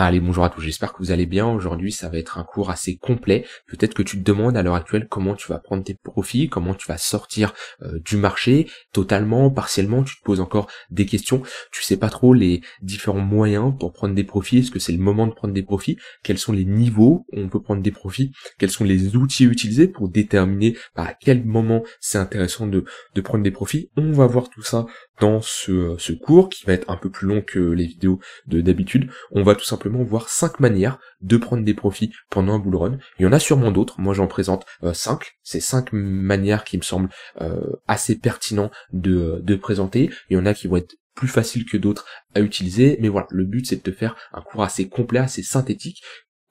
Allez, bonjour à tous, j'espère que vous allez bien. Aujourd'hui, ça va être un cours assez complet. Peut-être que tu te demandes à l'heure actuelle comment tu vas prendre tes profits, comment tu vas sortir euh, du marché totalement, partiellement, tu te poses encore des questions, tu sais pas trop les différents moyens pour prendre des profits, est-ce que c'est le moment de prendre des profits, quels sont les niveaux où on peut prendre des profits, quels sont les outils utilisés pour déterminer bah, à quel moment c'est intéressant de prendre des profits. On va voir tout ça dans ce, cours, qui va être un peu plus long que les vidéos de d'habitude, on va tout simplement voir cinq manières de prendre des profits pendant un bull run. Il y en a sûrement d'autres, moi j'en présente 5. Euh, c'est cinq manières qui me semblent euh, assez pertinentes de, de présenter. Il y en a qui vont être plus faciles que d'autres à utiliser, mais voilà, le but c'est de te faire un cours assez complet, assez synthétique,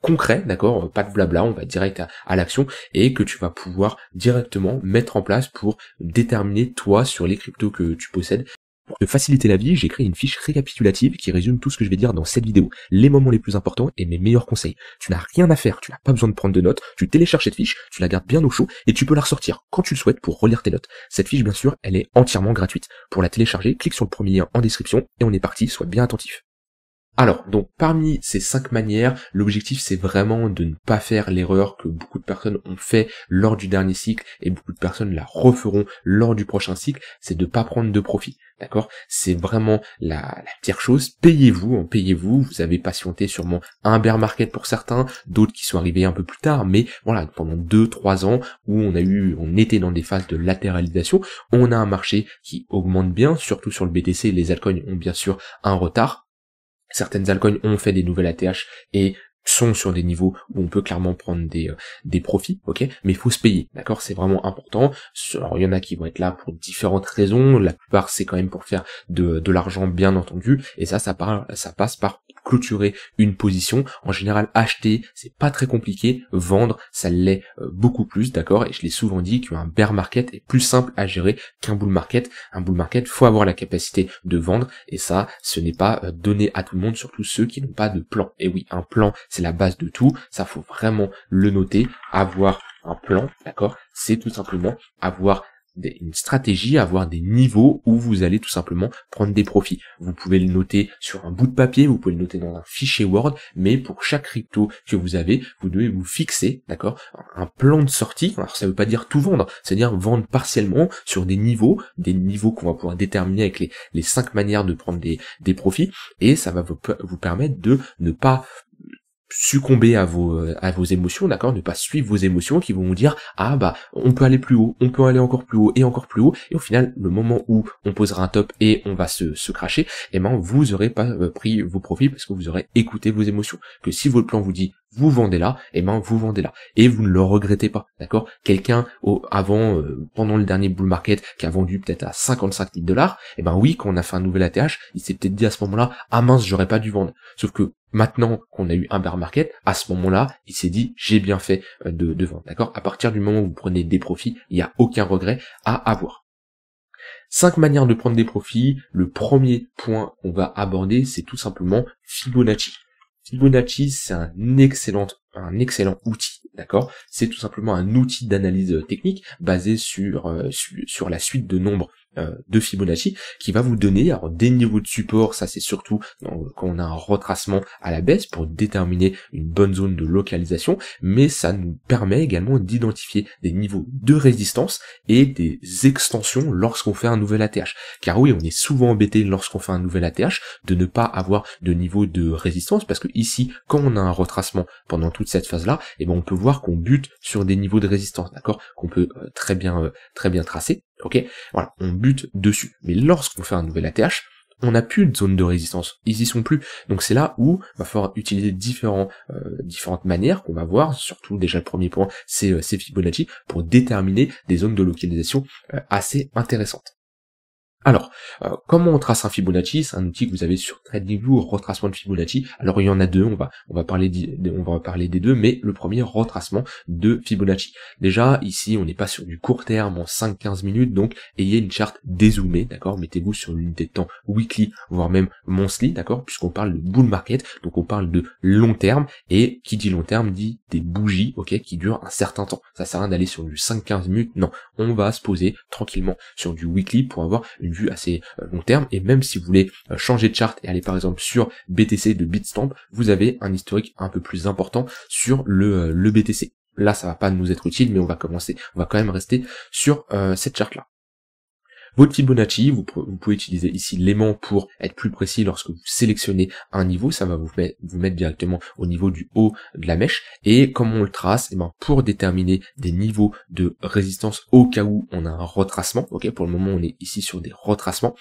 concret, d'accord, euh, pas de blabla, on va direct à l'action et que tu vas pouvoir directement mettre en place pour déterminer toi sur les cryptos que tu possèdes pour te faciliter la vie, j'ai créé une fiche récapitulative qui résume tout ce que je vais dire dans cette vidéo, les moments les plus importants et mes meilleurs conseils. Tu n'as rien à faire, tu n'as pas besoin de prendre de notes, tu télécharges cette fiche, tu la gardes bien au chaud et tu peux la ressortir quand tu le souhaites pour relire tes notes. Cette fiche, bien sûr, elle est entièrement gratuite. Pour la télécharger, clique sur le premier lien en description et on est parti, sois bien attentif. Alors, donc parmi ces cinq manières, l'objectif c'est vraiment de ne pas faire l'erreur que beaucoup de personnes ont fait lors du dernier cycle et beaucoup de personnes la referont lors du prochain cycle, c'est de ne pas prendre de profit. D'accord C'est vraiment la, la, pire chose. Payez-vous, hein, payez-vous. Vous avez patienté sûrement un bear market pour certains, d'autres qui sont arrivés un peu plus tard, mais voilà, pendant 2-3 ans où on a eu, on était dans des phases de latéralisation, on a un marché qui augmente bien, surtout sur le BTC, les altcoins ont bien sûr un retard, certaines altcoins ont fait des nouvelles ATH et sont sur des niveaux où on peut clairement prendre des, euh, des profits, ok, mais il faut se payer, d'accord C'est vraiment important. Alors il y en a qui vont être là pour différentes raisons, la plupart c'est quand même pour faire de, l'argent bien entendu, et ça, ça, ça passe par clôturer une position. En général, acheter, c'est pas très compliqué. Vendre, ça l'est euh, beaucoup plus, d'accord Et je l'ai souvent dit qu'un bear market est plus simple à gérer qu'un bull market. Un bull market, faut avoir la capacité de vendre, et ça, ce n'est pas euh, donné à tout le monde, surtout ceux qui n'ont pas de plan. Et oui, un plan, c'est la base de tout, ça faut vraiment le noter, avoir un plan, d'accord C'est tout simplement avoir une stratégie, avoir des niveaux où vous allez tout simplement prendre des profits. Vous pouvez le noter sur un bout de papier, vous pouvez le noter dans un fichier Word, mais pour chaque crypto que vous avez, vous devez vous fixer, d'accord, un plan de sortie. Alors ça ne veut pas dire tout vendre, c'est-à-dire vendre partiellement sur des niveaux, des niveaux qu'on va pouvoir déterminer avec les, les cinq manières de prendre des, profits, et ça va vous, vous permettre de ne pas succomber à vos euh, à vos émotions, d'accord, ne pas suivre vos émotions qui vont vous dire ah bah on peut aller plus haut, on peut aller encore plus haut et encore plus haut et au final le moment où on posera un top et on va se se cracher, et eh ben vous aurez pas euh, pris vos profits parce que vous aurez écouté vos émotions. Que si votre plan vous dit vous vendez là, et eh ben vous vendez là, et vous ne le regrettez pas, d'accord Quelqu'un avant, euh, pendant le dernier bull market, qui a vendu peut-être à 55 000 dollars, et eh ben oui, quand on a fait un nouvel ATH, il s'est peut-être dit à ce moment-là, ah mince, j'aurais pas dû vendre. Sauf que maintenant qu'on a eu un bear market, à ce moment-là, il s'est dit, j'ai bien fait euh, de, vendre, d'accord À partir du moment où vous prenez des profits, il n'y a aucun regret à avoir. Cinq manières de prendre des profits. Le premier point qu'on va aborder, c'est tout simplement Fibonacci. Fibonacci, c'est un excellent, un excellent outil, d'accord C'est tout simplement un outil d'analyse euh, technique basé euh, sur la suite de nombres euh, de Fibonacci qui va vous donner alors, des niveaux de support, ça c'est surtout euh, quand on a un retracement à la baisse pour déterminer une bonne zone de localisation, mais ça nous permet également d'identifier des niveaux de résistance et des extensions lorsqu'on fait un nouvel ATH. Car oui, on est souvent embêté lorsqu'on fait un nouvel ATH de ne pas avoir de niveau de résistance parce que ici, quand on a un retracement pendant toute cette phase-là, et eh ben on peut voir qu'on bute sur des niveaux de résistance, d'accord, qu'on peut euh, très bien très bien tracer voilà, on bute dessus. Mais lorsqu'on fait un nouvel ATH, on n'a plus de zone de résistance, ils y sont plus. Donc c'est là où il va falloir utiliser différents, euh, différentes manières qu'on va voir, surtout déjà le premier point, c'est euh, Fibonacci, pour déterminer des zones de localisation euh, assez intéressantes. Alors, euh, comment on trace un Fibonacci C'est un outil que vous avez sur TradingView retracement de Fibonacci. Alors il y en a deux, on va, on va, parler, on va parler des deux, mais le premier retracement de Fibonacci. Déjà, ici, on n'est pas sur du court terme en 5-15 minutes, donc ayez une charte dézoomée, d'accord Mettez-vous sur une de temps weekly, voire même monthly, d'accord Puisqu'on parle de bull market, donc on parle de long terme, et qui dit long terme dit des bougies, ok, qui durent un certain temps. Ça sert à rien d'aller sur du 5-15 minutes, non. On va se poser tranquillement sur du weekly pour avoir une assez euh, long terme. Et même si vous voulez euh, changer de charte et aller par exemple sur BTC de Bitstamp, vous avez un historique un peu plus important sur le, euh, le BTC là ça va pas nous être utile mais on va commencer on va quand même rester sur cette charte là votre Fibonacci, vous, pouvez utiliser ici l'aimant pour être plus précis lorsque vous sélectionnez un niveau, ça va vous, mettre directement au niveau du haut de la mèche. Et comme on le trace, eh ben, pour déterminer des niveaux de résistance au cas où on a un retracement, ok, pour le moment on est ici sur des retracements,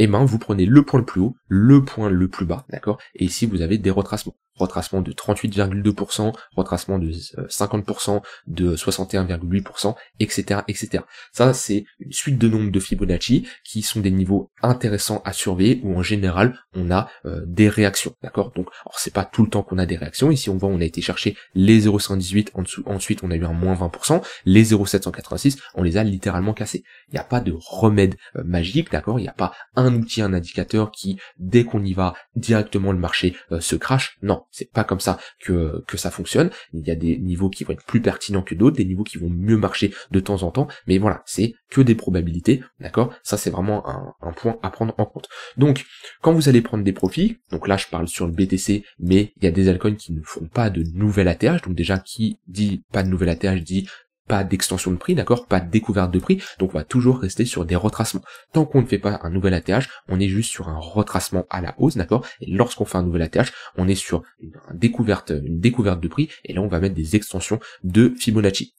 et eh ben vous prenez le point le plus haut, le point le plus bas, d'accord, et ici vous avez des retracements retracement de 38,2%, retracement de 50%, euh, de 61,8%, etc., etc. Ça, c'est une suite de nombres de Fibonacci qui sont des niveaux intéressants à surveiller où en général, on a euh, des réactions, d'accord Donc, alors c'est pas tout le temps qu'on a des réactions. Ici, on voit, on a été chercher les 0,118 en dessous, ensuite on a eu un moins 20%, les 0,786, on les a littéralement cassés. Il n'y a pas de remède euh, magique, d'accord Il n'y a pas un outil, un indicateur qui, dès qu'on y va, directement le marché se crache. Non, c'est pas comme ça que, que ça fonctionne. Il y a des niveaux qui vont être plus pertinents que d'autres, des niveaux qui vont mieux marcher de temps en temps, mais voilà, c'est que des probabilités, d'accord Ça c'est vraiment un, point à prendre en compte. Donc, quand vous allez prendre des profits, donc là je parle sur le BTC, mais il y a des altcoins qui ne font pas de nouvel ATH, donc déjà qui dit pas de nouvel ATH, dit pas d'extension de prix, d'accord, pas de découverte de prix, donc on va toujours rester sur des retracements. Tant qu'on ne fait pas un nouvel ATH, on est juste sur un retracement à la hausse, d'accord, et lorsqu'on fait un nouvel ATH, on est sur une découverte, une découverte de prix, et là on va mettre des extensions de Fibonacci.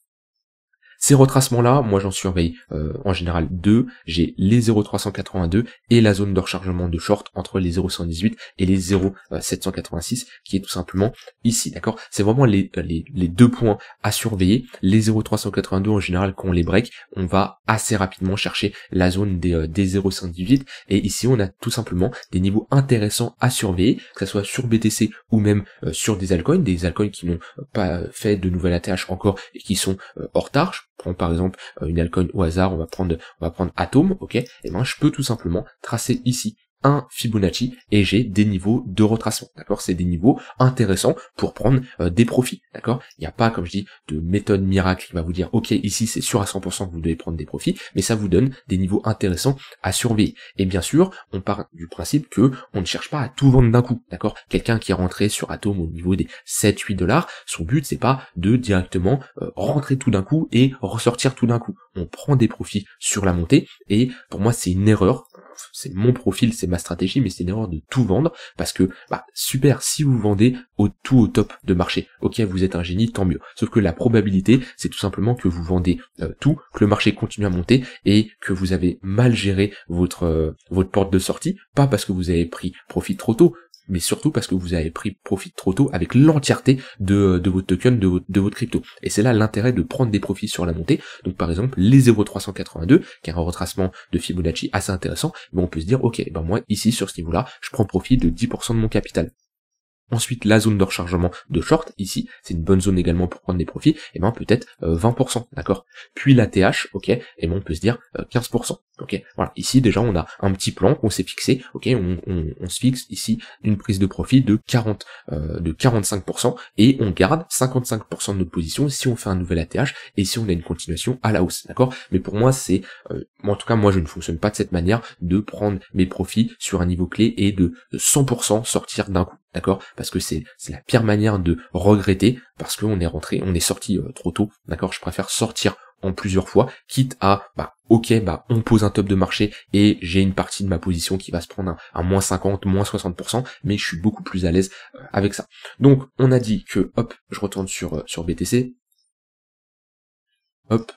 Ces retracements-là, moi j'en surveille euh, en général deux. J'ai les 0,382 et la zone de rechargement de short entre les 0,118 et les 0,786 qui est tout simplement ici, d'accord C'est vraiment euh, les, les, deux points à surveiller. Les 0,382 en général, quand on les break, on va assez rapidement chercher la zone des, euh, des 0,118 et ici on a tout simplement des niveaux intéressants à surveiller, que ce soit sur BTC ou même sur des altcoins, des altcoins qui n'ont pas fait de nouvelle ATH encore et qui sont hors retard prendre par exemple euh, une alcool au hasard, on va prendre, on va prendre atome, ok, et eh ben je peux tout simplement tracer ici un Fibonacci et j'ai des niveaux de retracement. D'accord C'est des niveaux intéressants pour prendre euh, des profits. D'accord Il n'y a pas, comme je dis, de méthode miracle qui va vous dire ok ici c'est sûr à 100% que vous devez prendre des profits, mais ça vous donne des niveaux intéressants à surveiller. Et bien sûr, on part du principe que on ne cherche pas à tout vendre d'un coup. D'accord Quelqu'un qui est rentré sur Atom au niveau des 7-8 dollars, son but c'est pas de directement euh, rentrer tout d'un coup et ressortir tout d'un coup. On prend des profits sur la montée et pour moi c'est une erreur c'est mon profil, c'est ma stratégie, mais c'est une erreur de tout vendre parce que bah, super si vous vendez au tout au top de marché. Ok, vous êtes un génie, tant mieux. Sauf que la probabilité, c'est tout simplement que vous vendez euh, tout, que le marché continue à monter et que vous avez mal géré votre euh, votre porte de sortie, pas parce que vous avez pris profit trop tôt, mais surtout parce que vous avez pris profit trop tôt avec l'entièreté de, de, votre token, de votre, de crypto. Et c'est là l'intérêt de prendre des profits sur la montée. Donc par exemple, les 0,382, qui est un retracement de Fibonacci assez intéressant, mais on peut se dire, ok, ben moi ici sur ce niveau-là, je prends profit de 10% de mon capital. Ensuite, la zone de rechargement de short, ici, c'est une bonne zone également pour prendre des profits, et eh ben peut-être 20%, euh, d'accord Puis la TH, ok, et eh ben on peut se dire 15%, euh, ok Voilà, ici déjà on a un petit plan qu'on s'est fixé, ok on, se fixe ici une prise de profit de 40, euh, de 45%, et on garde 55% de notre position si on fait un nouvel ATH, et si on a une continuation à la hausse, d'accord Mais pour moi, c'est, en tout cas moi je ne fonctionne pas de cette manière de prendre mes profits sur un niveau clé et de 100% sortir d'un coup. D'accord Parce que c'est la pire manière de regretter, parce qu'on est rentré, on est sorti euh, trop tôt, d'accord Je préfère sortir en plusieurs fois, quitte à, bah, ok, bah, on pose un top de marché et j'ai une partie de ma position qui va se prendre un moins 50, moins 60%, mais je suis beaucoup plus à l'aise euh, avec ça. Donc, on a dit que, hop, je retourne sur, euh, sur BTC. Hop.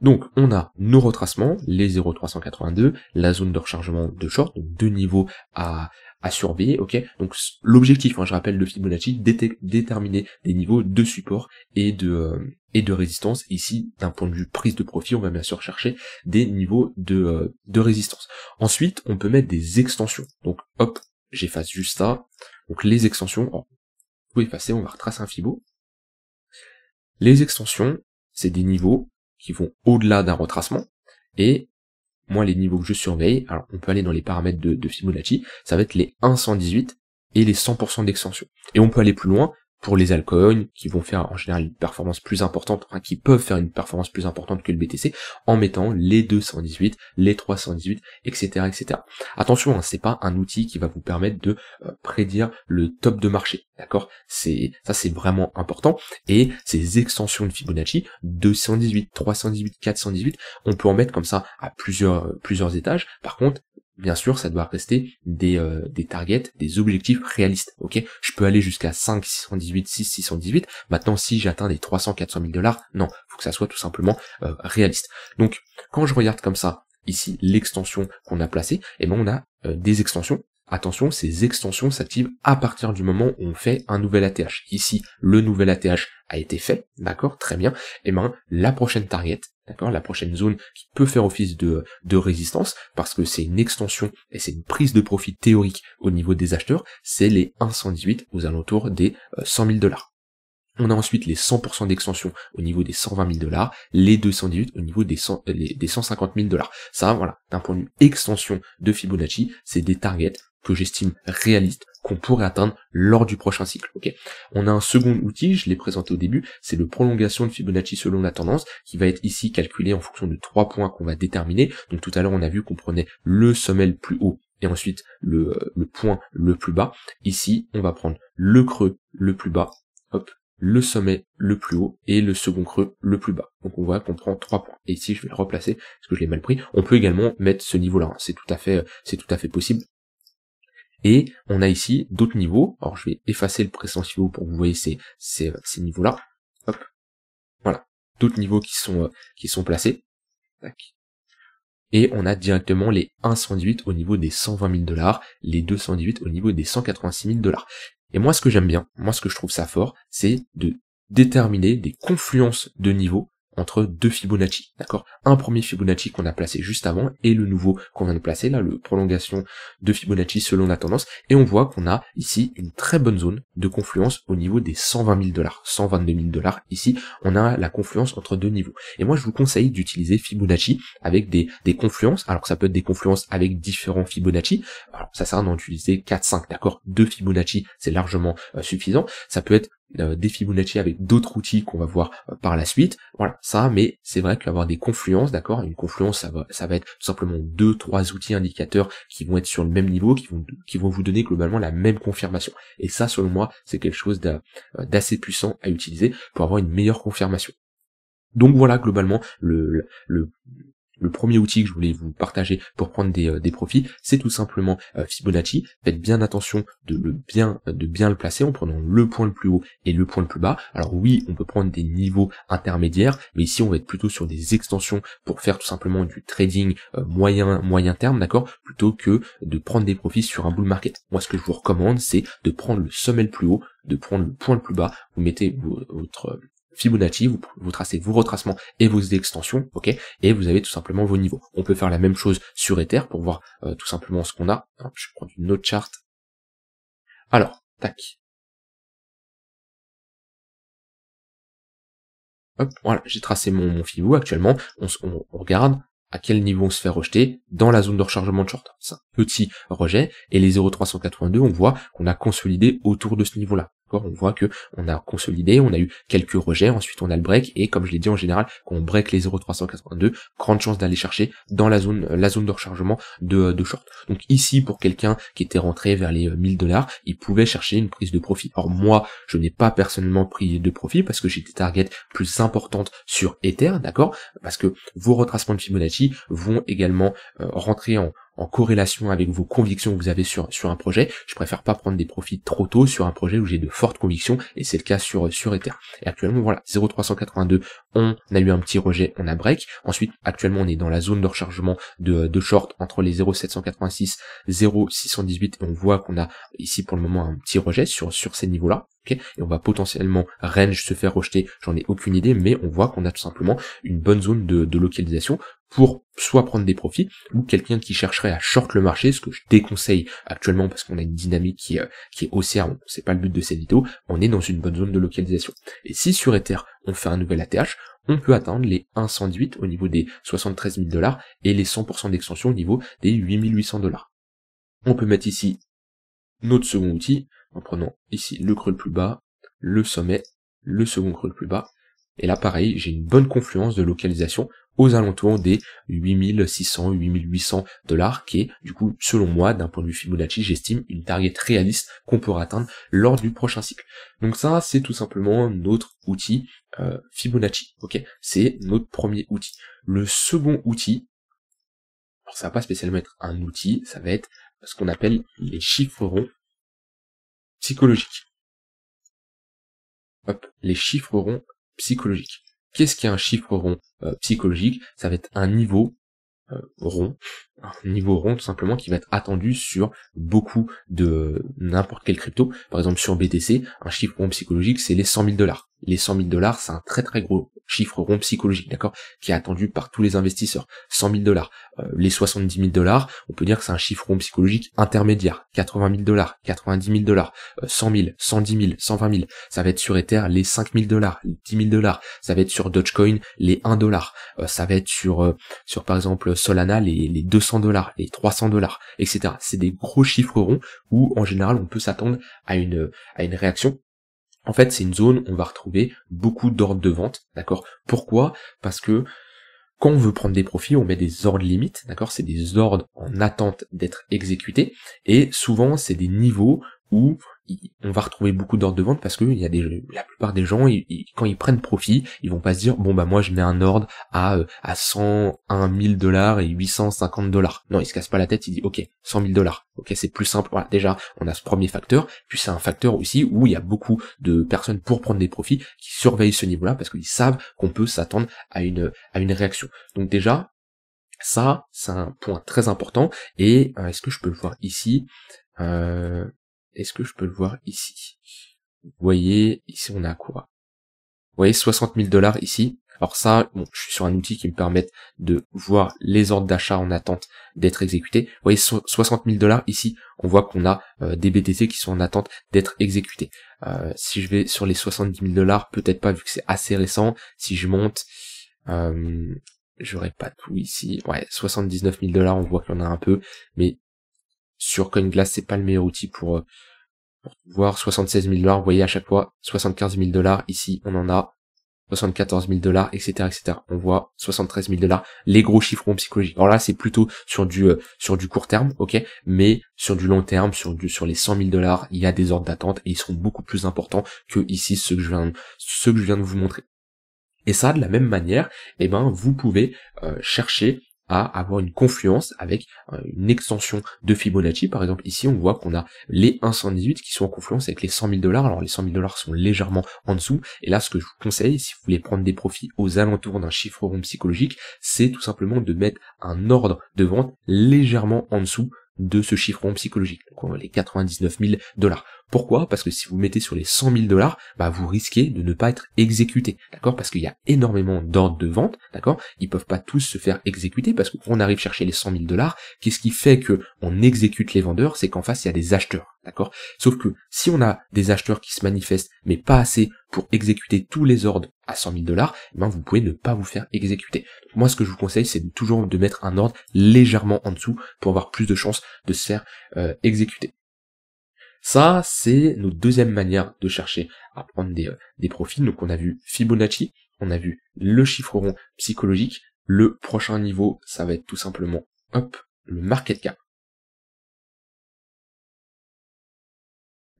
Donc, on a nos retracements, les 0,382, la zone de rechargement de short, donc deux niveaux à, à surveiller, ok Donc l'objectif, hein, je rappelle, de Fibonacci, déterminer des niveaux de support et de euh, et de résistance. Ici, d'un point de vue prise de profit, on va bien sûr chercher des niveaux de, euh, de résistance. Ensuite, on peut mettre des extensions. Donc hop, j'efface juste ça. Donc les extensions, vous oh, effacer, on va retracer un fibo. Les extensions, c'est des niveaux qui vont au-delà d'un retracement, et les niveaux que je surveille, alors on peut aller dans les paramètres de, de Fibonacci, ça va être les 118 et les 100% d'extension. Et on peut aller plus loin, pour les alcools qui vont faire en général une performance plus importante, hein, qui peuvent faire une performance plus importante que le BTC en mettant les 218, les 318, etc. etc. Attention, hein, c'est pas un outil qui va vous permettre de euh, prédire le top de marché, d'accord C'est ça c'est vraiment important et ces extensions de Fibonacci 218, 318, 418, on peut en mettre comme ça à plusieurs plusieurs étages. Par contre, bien sûr, ça doit rester des, euh, des targets, des objectifs réalistes. Ok, je peux aller jusqu'à 5, 618, 6, 618. Maintenant, si j'atteins des 300, 400 000 dollars, non, faut que ça soit tout simplement euh, réaliste. Donc, quand je regarde comme ça ici l'extension qu'on a placée, et eh ben on a euh, des extensions Attention, ces extensions s'activent à partir du moment où on fait un nouvel ATH. Ici, le nouvel ATH a été fait, d'accord, très bien. Et eh ben, la prochaine target, d'accord, la prochaine zone qui peut faire office de, de résistance, parce que c'est une extension et c'est une prise de profit théorique au niveau des acheteurs, c'est les 118 aux alentours des 100 euh, 000 dollars. On a ensuite les 100% d'extension au niveau des 120 000 dollars, les 218 au niveau des, des 150 000 dollars. Ça, voilà, d'un point de vue extension de Fibonacci, c'est des targets que j'estime réaliste qu'on pourrait atteindre lors du prochain cycle. Ok. On a un second outil, je l'ai présenté au début, c'est le prolongation de Fibonacci selon la tendance, qui va être ici calculé en fonction de trois points qu'on va déterminer. Donc tout à l'heure, on a vu qu'on prenait le sommet le plus haut et ensuite euh, le, point le plus bas. Ici, on va prendre le creux le plus bas, hop, le sommet le plus haut et le second creux le plus bas. Donc on voit qu'on prend trois points. Et ici je vais le replacer parce que je l'ai mal pris. On peut également mettre ce niveau-là. Hein. C'est tout à fait, euh, c'est tout à fait possible. Et on a ici d'autres niveaux. Alors je vais effacer le précédent niveau pour que vous voyez ces, ces, niveaux-là. Hop. Voilà. D'autres niveaux qui sont, euh, qui sont placés. Et on a directement les 118 au niveau des 120 000 dollars, les 218 au niveau des 186 000 dollars. Et moi, ce que j'aime bien, moi, ce que je trouve ça fort, c'est de déterminer des confluences de niveaux entre deux Fibonacci, d'accord Un premier Fibonacci qu'on a placé juste avant et le nouveau qu'on vient de placer, là, le prolongation de Fibonacci selon la tendance, et on voit qu'on a ici une très bonne zone de confluence au niveau des 120 000 dollars, 122 000 dollars. Ici, on a la confluence entre deux niveaux. Et moi, je vous conseille d'utiliser Fibonacci avec des, des confluences, alors ça peut être des confluences avec différents Fibonacci, alors ça sert à en utiliser 4, 5, d'accord Deux Fibonacci, c'est largement euh, suffisant. Ça peut être euh, des Fibonacci avec d'autres outils qu'on va voir euh, par la suite. Voilà, ça, mais c'est vrai qu'il y avoir des confluences, d'accord Une confluence, ça va, ça va être simplement deux, trois outils indicateurs qui vont être sur le même niveau, qui vont, qui vont vous donner globalement la même confirmation. Et ça, selon moi, c'est quelque chose euh, d'assez puissant à utiliser pour avoir une meilleure confirmation. Donc voilà globalement le, le, le premier outil que je voulais vous partager pour prendre des, euh, profits, c'est tout simplement euh, Fibonacci. Faites bien attention de le bien, de bien le placer en prenant le point le plus haut et le point le plus bas. Alors oui, on peut prendre des niveaux intermédiaires, mais ici on va être plutôt sur des extensions pour faire tout simplement du trading euh, moyen, moyen terme, d'accord, plutôt que de prendre des profits sur un bull market. Moi, ce que je vous recommande, c'est de prendre le sommet le plus haut, de prendre le point le plus bas, vous mettez votre Fibonacci, vous, vous tracez vos retracements et vos extensions, ok, et vous avez tout simplement vos niveaux. On peut faire la même chose sur Ether pour voir euh, tout simplement ce qu'on a. Hein, je prends une autre charte. Alors, tac. voilà, j'ai tracé mon, mon Fibou actuellement. On, on regarde, à quel niveau on se fait rejeter dans la zone de rechargement de short. C'est un petit rejet, et les 0,382, on voit qu'on a consolidé autour de ce niveau-là on voit que on a consolidé, on a eu quelques rejets, ensuite on a le break, et comme je l'ai dit en général, quand on break les 0,382, grande chance d'aller chercher dans la zone, la zone de rechargement de, de short. Donc ici, pour quelqu'un qui était rentré vers les 1000 euh, dollars, il pouvait chercher une prise de profit. Or moi, je n'ai pas personnellement pris de profit parce que j'ai des targets plus importantes sur Ether, d'accord Parce que vos retracements de Fibonacci vont également euh, rentrer en, en corrélation avec vos convictions que vous avez sur, sur un projet. Je préfère pas prendre des profits trop tôt sur un projet où j'ai de fortes convictions et c'est le cas sur, sur Ether. Et actuellement, voilà, 0,382, on a eu un petit rejet, on a break. Ensuite, actuellement, on est dans la zone de rechargement de, de short entre les 0,786, 0,618 et on voit qu'on a ici pour le moment un petit rejet sur, sur ces niveaux-là et on va potentiellement range se faire rejeter, j'en ai aucune idée, mais on voit qu'on a tout simplement une bonne zone de, localisation pour soit prendre des profits, ou quelqu'un qui chercherait à short le marché, ce que je déconseille actuellement parce qu'on a une dynamique qui est, euh, qui est haussière, bon, c'est pas le but de cette vidéo, on est dans une bonne zone de localisation. Et si sur Ether, on fait un nouvel ATH, on peut atteindre les 118 au niveau des 73 000 dollars et les 100% d'extension au niveau des 8800 dollars. On peut mettre ici notre second outil, en prenant ici le creux le plus bas, le sommet, le second creux le plus bas. Et là, pareil, j'ai une bonne confluence de localisation aux alentours des 8600, 8800 dollars, qui est, du coup, selon moi, d'un point de vue Fibonacci, j'estime une target réaliste qu'on pourra atteindre lors du prochain cycle. Donc ça, c'est tout simplement notre outil euh, Fibonacci, ok C'est notre premier outil. Le second outil, ça ça va pas spécialement être un outil, ça va être ce qu'on appelle les chiffres ronds psychologique. Hop, les chiffres ronds psychologiques. Qu'est-ce qu'un chiffre rond euh, psychologique Ça va être un niveau euh, rond un niveau rond tout simplement qui va être attendu sur beaucoup de n'importe quel crypto. Par exemple sur BTC, un chiffre rond psychologique, c'est les 100 000 dollars. Les 100 000 dollars, c'est un très très gros chiffre rond psychologique, d'accord, qui est attendu par tous les investisseurs. 100 000 dollars, euh, les 70 000 dollars, on peut dire que c'est un chiffre rond psychologique intermédiaire. 80 000 dollars, 90 000 dollars, 100 000, 110 000, 120 000. Ça va être sur Ether les 5 000 dollars, les 10 000 dollars. Ça va être sur Dogecoin les 1 dollar. Euh, ça va être sur euh, sur par exemple Solana les, les 200 dollars et 300 dollars, etc. C'est des gros chiffres ronds où en général on peut s'attendre à une, à une réaction en fait, c'est une zone où on va retrouver beaucoup d'ordres de vente, d'accord Pourquoi Parce que quand on veut prendre des profits, on met des ordres limites, d'accord C'est des ordres en attente d'être exécutés. Et souvent, c'est des niveaux où on va retrouver beaucoup d'ordres de vente parce que y a la plupart des gens, quand ils prennent profit, ils vont pas se dire, bon bah moi je mets un ordre à, euh, à 101 000 dollars et 850 dollars. Non, ils se cassent pas la tête, ils disent, ok, 100 000 dollars. Ok, c'est plus simple. Voilà, déjà, on a ce premier facteur. Puis c'est un facteur aussi où il y a beaucoup de personnes pour prendre des profits qui surveillent ce niveau-là parce qu'ils savent qu'on peut s'attendre à une, à une réaction. Donc déjà, ça, c'est un point très important. Et euh, est-ce que je peux le voir ici euh, est-ce que je peux le voir ici Vous voyez, ici on a quoi Vous voyez 60 000 dollars ici. Alors ça, bon, je suis sur un outil qui me permet de voir les ordres d'achat en attente d'être exécutés. Vous voyez, 60 000 dollars ici, on voit qu'on a euh, des BTC qui sont en attente d'être exécutés. Euh, si je vais sur les 70 000 dollars, peut-être pas vu que c'est assez récent. Si je monte, euh, j'aurais pas tout ici. Ouais, 79 000 dollars, on voit qu'il y en a un peu, mais sur CoinGlass, c'est pas le meilleur outil pour, euh, pour voir 76 000 dollars. Vous voyez à chaque fois 75 000 dollars. Ici, on en a 74 000 dollars, etc., etc. On voit 73 000 dollars, les gros chiffres en psychologie. Alors là, c'est plutôt sur du euh, sur du court terme, ok, mais sur du long terme, sur du sur les 100 000 dollars, il y a des ordres d'attente et ils sont beaucoup plus importants que ici ceux que je viens ceux que je viens de vous montrer. Et ça, de la même manière, eh ben, vous pouvez euh, chercher à avoir une confluence avec euh, une extension de Fibonacci. Par exemple, ici, on voit qu'on a les 118 qui sont en confluence avec les 100 000 dollars. Alors, les 100 000 dollars sont légèrement en dessous. Et là, ce que je vous conseille, si vous voulez prendre des profits aux alentours d'un chiffre rond psychologique, c'est tout simplement de mettre un ordre de vente légèrement en dessous de ce chiffron psychologique, donc les 99 000 dollars. Pourquoi Parce que si vous mettez sur les 100 000 dollars, bah vous risquez de ne pas être exécuté, d'accord Parce qu'il y a énormément d'ordres de vente, d'accord Ils peuvent pas tous se faire exécuter parce qu'on arrive chercher les 100 000 dollars. Qu'est-ce qui fait que on exécute les vendeurs C'est qu'en face il y a des acheteurs. D'accord Sauf que si on a des acheteurs qui se manifestent, mais pas assez pour exécuter tous les ordres à 100 000 dollars, eh ben vous pouvez ne pas vous faire exécuter. moi, ce que je vous conseille, c'est toujours de mettre un ordre légèrement en dessous pour avoir plus de chances de se faire euh, exécuter. Ça, c'est notre deuxième manière de chercher à prendre des, euh, des profils. Donc on a vu Fibonacci, on a vu le chiffre rond psychologique. Le prochain niveau, ça va être tout simplement, hop, le market cap.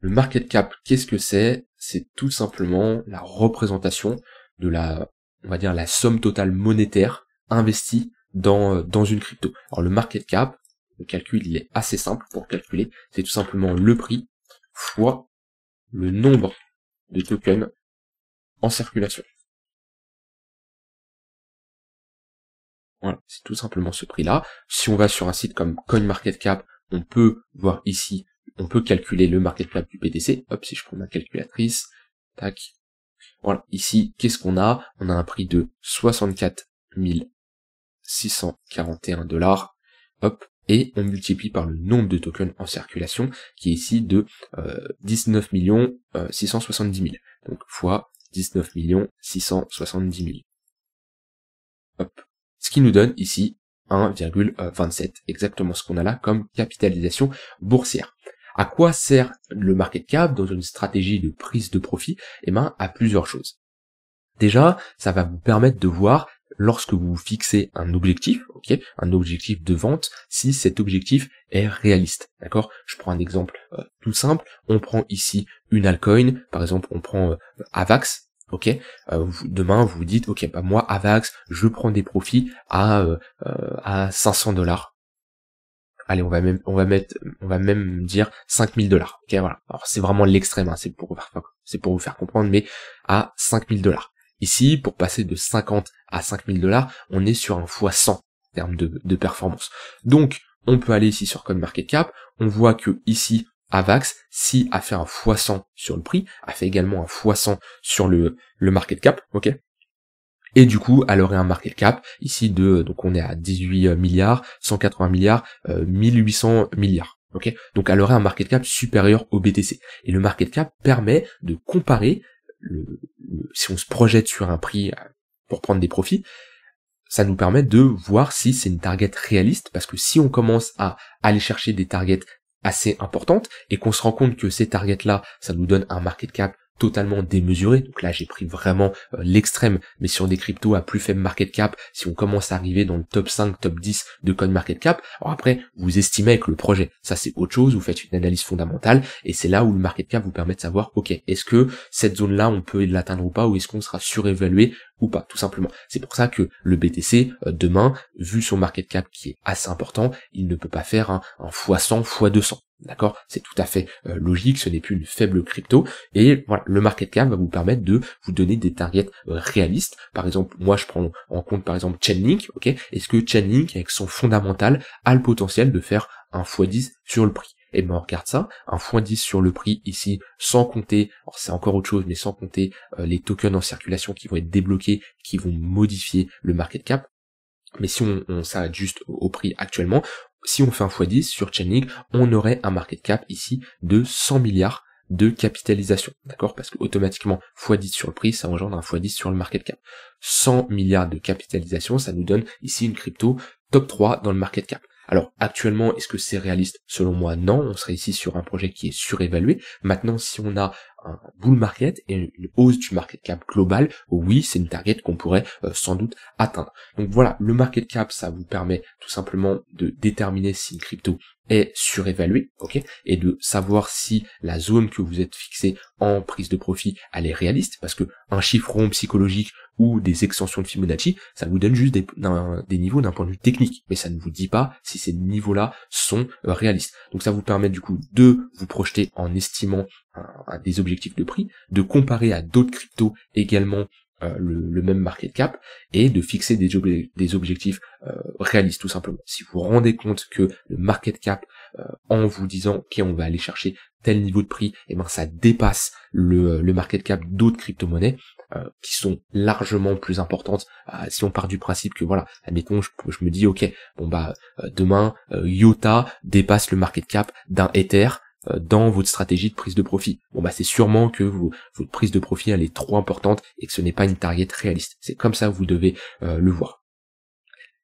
Le market cap, qu'est-ce que c'est c'est tout simplement la représentation de la, on va dire, la somme totale monétaire investie dans, euh, dans une crypto. Alors le market cap, le calcul, il est assez simple pour calculer. C'est tout simplement le prix fois le nombre de tokens en circulation. Voilà, c'est tout simplement ce prix-là. Si on va sur un site comme CoinMarketCap, on peut voir ici on peut calculer le market cap du BTC. Hop, si je prends ma calculatrice, tac. Voilà, ici, qu'est-ce qu'on a On a un prix de 64 641 dollars. Hop, et on multiplie par le nombre de tokens en circulation, qui est ici de 19 670 000. Donc fois 19 670 000. Hop. Ce qui nous donne ici 1,27, euh, exactement ce qu'on a là comme capitalisation boursière. À quoi sert le market cap dans une stratégie de prise de profit Eh bien, à plusieurs choses. Déjà, ça va vous permettre de voir lorsque vous fixez un objectif, un objectif de vente, si cet objectif est réaliste, d'accord Je prends un exemple euh, tout simple. On prend ici une altcoin, par exemple, on prend euh, Avax, ok euh, Demain, vous vous dites, ok, bah, moi Avax, je prends des profits à à 500 dollars allez, on va même, on va mettre, on va même dire 5000 dollars. Ok, voilà. Alors c'est vraiment l'extrême, hein. c'est pour, c'est pour vous faire comprendre, mais à 5000 dollars. Ici, pour passer de 50 à 5000 dollars, on est sur un fois 100 en termes de, performance. Donc, on peut aller ici sur market cap, On voit que ici, Avax, si a fait un fois 100 sur le prix, a fait également un fois 100 sur le, le market cap. Ok. Et du coup, elle aurait un market cap ici de, donc on est à 18 euh, milliards, 180 milliards, 1800 euh, milliards. ok Donc elle aurait un market cap supérieur au BTC. Et le market cap permet de comparer, le, si on se projette sur un prix euh, pour prendre des profits, ça nous permet de voir si c'est une target réaliste, parce que si on commence à aller chercher des targets assez importantes et qu'on se rend compte que ces targets-là, ça nous donne un market cap totalement démesuré. Donc là, j'ai pris vraiment euh, l'extrême. Mais sur des cryptos à plus faible market cap, si on commence à arriver dans le top 5, top 10 de code market cap, alors après, vous estimez avec le projet. Ça, c'est autre chose. Vous faites une analyse fondamentale et c'est là où le market cap vous permet de savoir, OK, est-ce que cette zone-là, on peut l'atteindre ou pas ou est-ce qu'on sera surévalué ou pas, tout simplement. C'est pour ça que le BTC, euh, demain, vu son market cap qui est assez important, il ne peut pas faire un, un x100, x200. D'accord C'est tout à fait euh, logique, ce n'est plus une faible crypto. Et voilà, le market cap va vous permettre de vous donner des targets euh, réalistes. Par exemple, moi je prends en compte par exemple Chainlink, ok Est-ce que Chainlink, avec son fondamental, a le potentiel de faire un x10 sur le prix et eh ben on regarde ça, un x10 sur le prix ici, sans compter, c'est encore autre chose, mais sans compter euh, les tokens en circulation qui vont être débloqués, qui vont modifier le market cap. Mais si on, on au prix actuellement, si on fait un x10 sur Chainlink, on aurait un market cap ici de 100 milliards de capitalisation, d'accord Parce que automatiquement, x10 sur le prix, ça engendre un x10 sur le market cap. 100 milliards de capitalisation, ça nous donne ici une crypto top 3 dans le market cap. Alors actuellement, est-ce que c'est réaliste Selon moi, non. On serait ici sur un projet qui est surévalué. Maintenant, si on a un bull market et une hausse du market cap global, oui, c'est une target qu'on pourrait euh, sans doute atteindre. Donc voilà, le market cap, ça vous permet tout simplement de déterminer si une crypto est surévaluée, ok, et de savoir si la zone que vous êtes fixée en prise de profit, elle est réaliste, parce que un chiffre rond psychologique ou des extensions de Fibonacci, ça vous donne juste des, des niveaux d'un point de vue technique, mais ça ne vous dit pas si ces niveaux-là sont euh, réalistes. Donc ça vous permet du coup de vous projeter en estimant des objectifs de prix, de comparer à d'autres cryptos également euh, le, même market cap et de fixer des, objectifs euh, réalistes tout simplement. Si vous vous rendez compte que le market cap euh, en vous disant qu'on va aller chercher tel niveau de prix, et eh ben ça dépasse le, market cap d'autres crypto-monnaies qui sont largement plus importantes. Ah, si on part du principe que voilà, admettons je, je me dis ok bon bah demain Iota dépasse le market cap d'un Ether, euh, dans votre stratégie de prise de profit. Bon bah c'est sûrement que votre prise de profit elle est trop importante et que ce n'est pas une target réaliste. C'est comme ça que vous devez euh, le voir.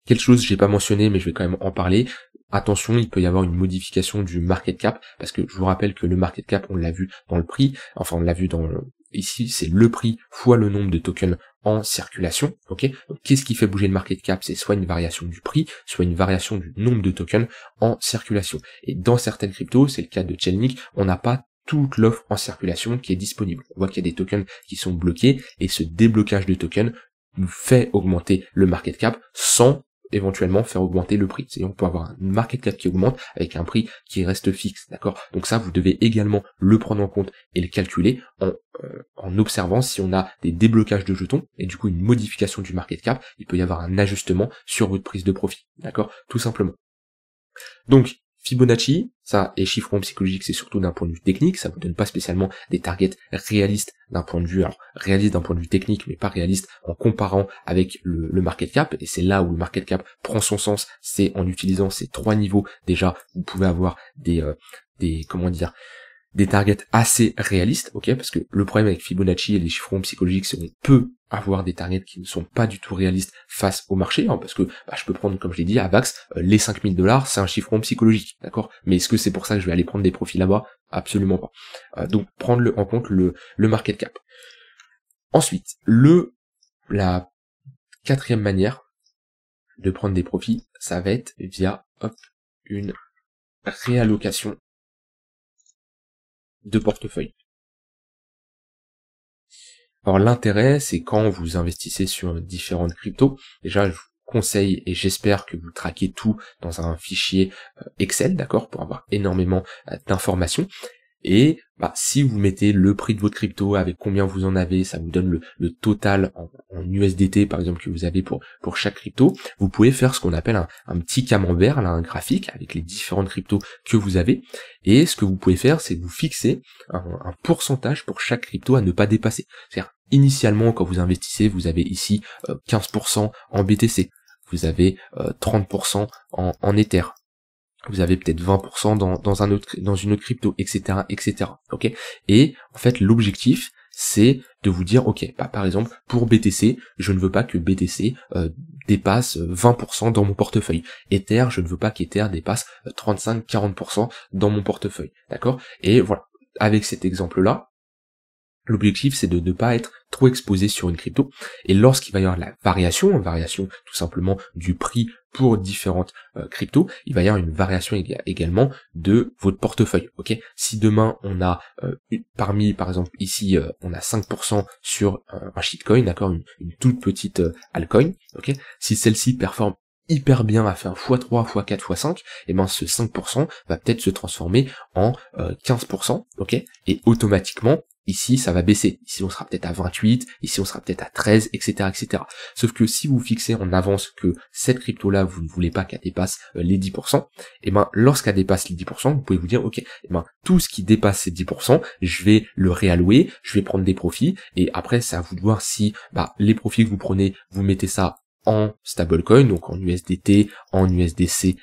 Quelque chose j'ai pas mentionné mais je vais quand même en parler. Attention, il peut y avoir une modification du market cap parce que je vous rappelle que le market cap on l'a vu dans le prix, enfin on l'a vu dans ici c'est le prix fois le nombre de tokens en circulation. Ok, qu'est-ce qui fait bouger le market cap C'est soit une variation du prix, soit une variation du nombre de tokens en circulation. Et dans certaines cryptos, c'est le cas de Chainlink, on n'a pas toute l'offre en circulation qui est disponible. On voit qu'il y a des tokens qui sont bloqués et ce déblocage de tokens nous fait augmenter le market cap sans éventuellement faire augmenter le prix. C'est-à-dire qu'on peut avoir un market cap qui augmente avec un prix qui reste fixe, d'accord Donc ça, vous devez également le prendre en compte et le calculer en, euh, en observant si on a des déblocages de jetons et du coup une modification du market cap. Il peut y avoir un ajustement sur votre prise de profit, d'accord Tout simplement. Donc Fibonacci, ça, et chiffrement psychologique, c'est surtout d'un point de vue technique, ça vous donne pas spécialement des targets réalistes d'un point de vue, alors réaliste d'un point de vue technique, mais pas réaliste en comparant avec le, market cap, et c'est là où le market cap prend son sens, c'est en utilisant ces trois niveaux, déjà, vous pouvez avoir des, euh, des, comment dire, des targets assez réalistes, ok, parce que le problème avec Fibonacci et les chiffrons psychologiques, c'est qu'on peut avoir des targets qui ne sont pas du tout réalistes face au marché, hein, parce que bah, je peux prendre, comme je l'ai dit, à vax euh, les 5000 dollars, c'est un chiffron psychologique, d'accord Mais est-ce que c'est pour ça que je vais aller prendre des profits là-bas Absolument pas. Euh, donc prendre en compte le, le market cap. Ensuite, le la quatrième manière de prendre des profits, ça va être via une réallocation de portefeuille. Alors l'intérêt, c'est quand vous investissez sur différentes cryptos, déjà je vous conseille et j'espère que vous traquez tout dans un fichier euh, Excel, d'accord, pour avoir énormément euh, d'informations. Et bah, si vous mettez le prix de votre crypto avec combien vous en avez, ça vous donne le, le total en USDT par exemple que vous avez pour, pour chaque crypto, vous pouvez faire ce qu'on appelle un, petit camembert, là, un graphique avec les différentes cryptos que vous avez. Et ce que vous pouvez faire, c'est vous fixer un, pourcentage pour chaque crypto à ne pas dépasser. C'est-à-dire, initialement, quand vous investissez, vous avez ici 15% euh, en BTC, vous avez 30% euh, en, en Ether, vous avez peut-être 20% dans, dans, un autre, dans une autre crypto, etc., etc. Ok Et en fait, l'objectif, c'est de vous dire, ok, bah, par exemple, pour BTC, je ne veux pas que BTC euh, dépasse 20% euh, dans mon portefeuille. Ether, je ne veux pas qu'Ether dépasse 35-40% euh, dans mon portefeuille. D'accord Et voilà, avec cet exemple-là, L'objectif, c'est de ne pas être trop exposé sur une crypto. Et lorsqu'il va y avoir la variation, variation tout simplement du prix pour différentes crypto euh, cryptos, il va y avoir une variation également de votre portefeuille. Ok, si demain on a euh, parmi, par exemple ici, euh, on a 5% sur un shitcoin, d'accord, une, toute petite altcoin. Ok, si celle-ci performe hyper bien à faire x3, x4, x5, et ben ce 5% va peut-être se transformer en 15%, ok Et automatiquement, Ici, ça va baisser. Ici, on sera peut-être à 28. Ici, on sera peut-être à 13, etc., etc. Sauf que si vous fixez en avance que cette crypto-là, vous ne voulez pas qu'elle dépasse euh, les 10%, et eh ben, lorsqu'elle dépasse les 10%, vous pouvez vous dire, OK, et eh ben, tout ce qui dépasse ces 10%, je vais le réallouer, je vais prendre des profits, et après, ça va vous de voir si, bah, les profits que vous prenez, vous mettez ça en stablecoin, donc en USDT, en USDC,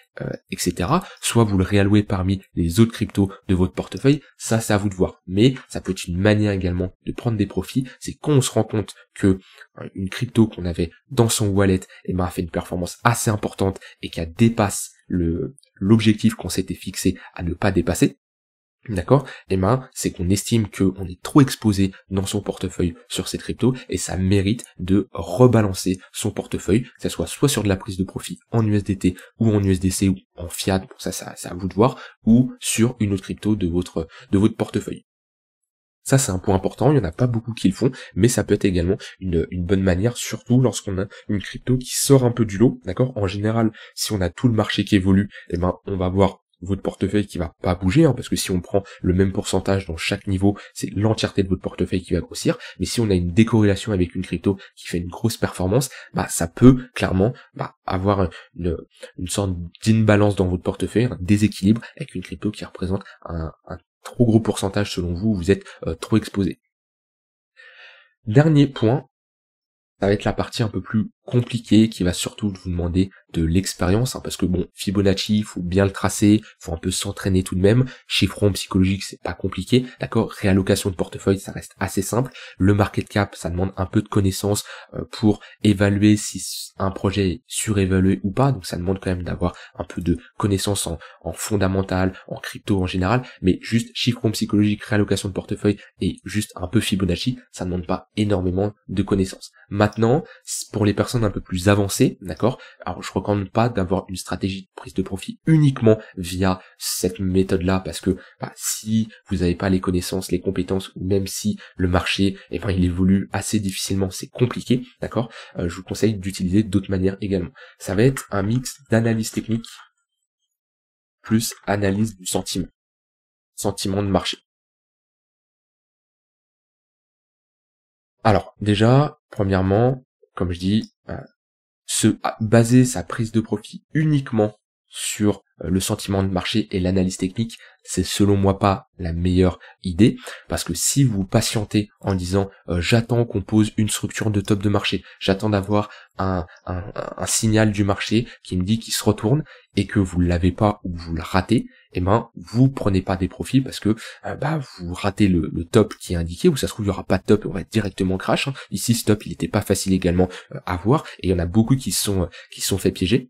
etc. Euh, Soit vous le réallouez parmi les autres cryptos de votre portefeuille, ça c'est à vous de voir. Mais ça peut être une manière également de prendre des profits, c'est quand on se rend compte que euh, une crypto qu'on avait dans son wallet eh ben, a fait une performance assez importante et qu'elle dépasse le l'objectif qu'on s'était fixé à ne pas dépasser, D'accord Eh ben, c'est qu'on estime qu'on est trop exposé dans son portefeuille sur ces crypto et ça mérite de rebalancer son portefeuille, que ça soit soit sur de la prise de profit en USDT ou en USDC ou en fiat, ça, ça c'est à vous de voir, ou sur une autre crypto de votre, de votre portefeuille. Ça, c'est un point important. Il n'y en a pas beaucoup qui le font, mais ça peut être également une, une bonne manière, surtout lorsqu'on a une crypto qui sort un peu du lot, d'accord? En général, si on a tout le marché qui évolue, eh ben, on va voir votre portefeuille qui va pas bouger, hein, parce que si on prend le même pourcentage dans chaque niveau, c'est l'entièreté de votre portefeuille qui va grossir. Mais si on a une décorrélation avec une crypto qui fait une grosse performance, bah ça peut clairement bah, avoir une, une sorte d'inbalance dans votre portefeuille, un déséquilibre avec une crypto qui représente un, trop gros pourcentage selon vous, vous êtes euh, trop exposé. Dernier point, ça va être la partie un peu plus compliqué qui va surtout vous demander de l'expérience hein, parce que bon Fibonacci faut bien le tracer faut un peu s'entraîner tout de même chiffron psychologique c'est pas compliqué d'accord réallocation de portefeuille ça reste assez simple le market cap ça demande un peu de connaissances euh, pour évaluer si un projet est surévalué ou pas donc ça demande quand même d'avoir un peu de connaissances en, en fondamental en crypto en général mais juste chiffron psychologique réallocation de portefeuille et juste un peu Fibonacci ça demande pas énormément de connaissances maintenant pour les personnes un peu plus avancé, d'accord Alors je recommande pas d'avoir une stratégie de prise de profit uniquement via cette méthode-là, parce que bah, si vous n'avez pas les connaissances, les compétences, ou même si le marché, eh ben, il évolue assez difficilement, c'est compliqué, d'accord euh, Je vous conseille d'utiliser d'autres manières également. Ça va être un mix d'analyse technique plus analyse du sentiment, sentiment de marché. Alors déjà, premièrement, comme je dis, euh, se ah, baser sa prise de profit uniquement sur euh, le sentiment de marché et l'analyse technique, c'est selon moi pas la meilleure idée parce que si vous patientez en disant euh, j'attends qu'on pose une structure de top de marché, j'attends d'avoir un, un, signal du marché qui me dit qu'il se retourne et que vous l'avez pas ou vous le ratez, eh ben vous prenez pas des profits parce que euh, bah vous ratez le, top qui est indiqué ou ça se trouve il y aura pas de top et on va être directement crash. Hein. Ici ce top il n'était pas facile également à voir et il y en a beaucoup qui sont qui sont fait piéger.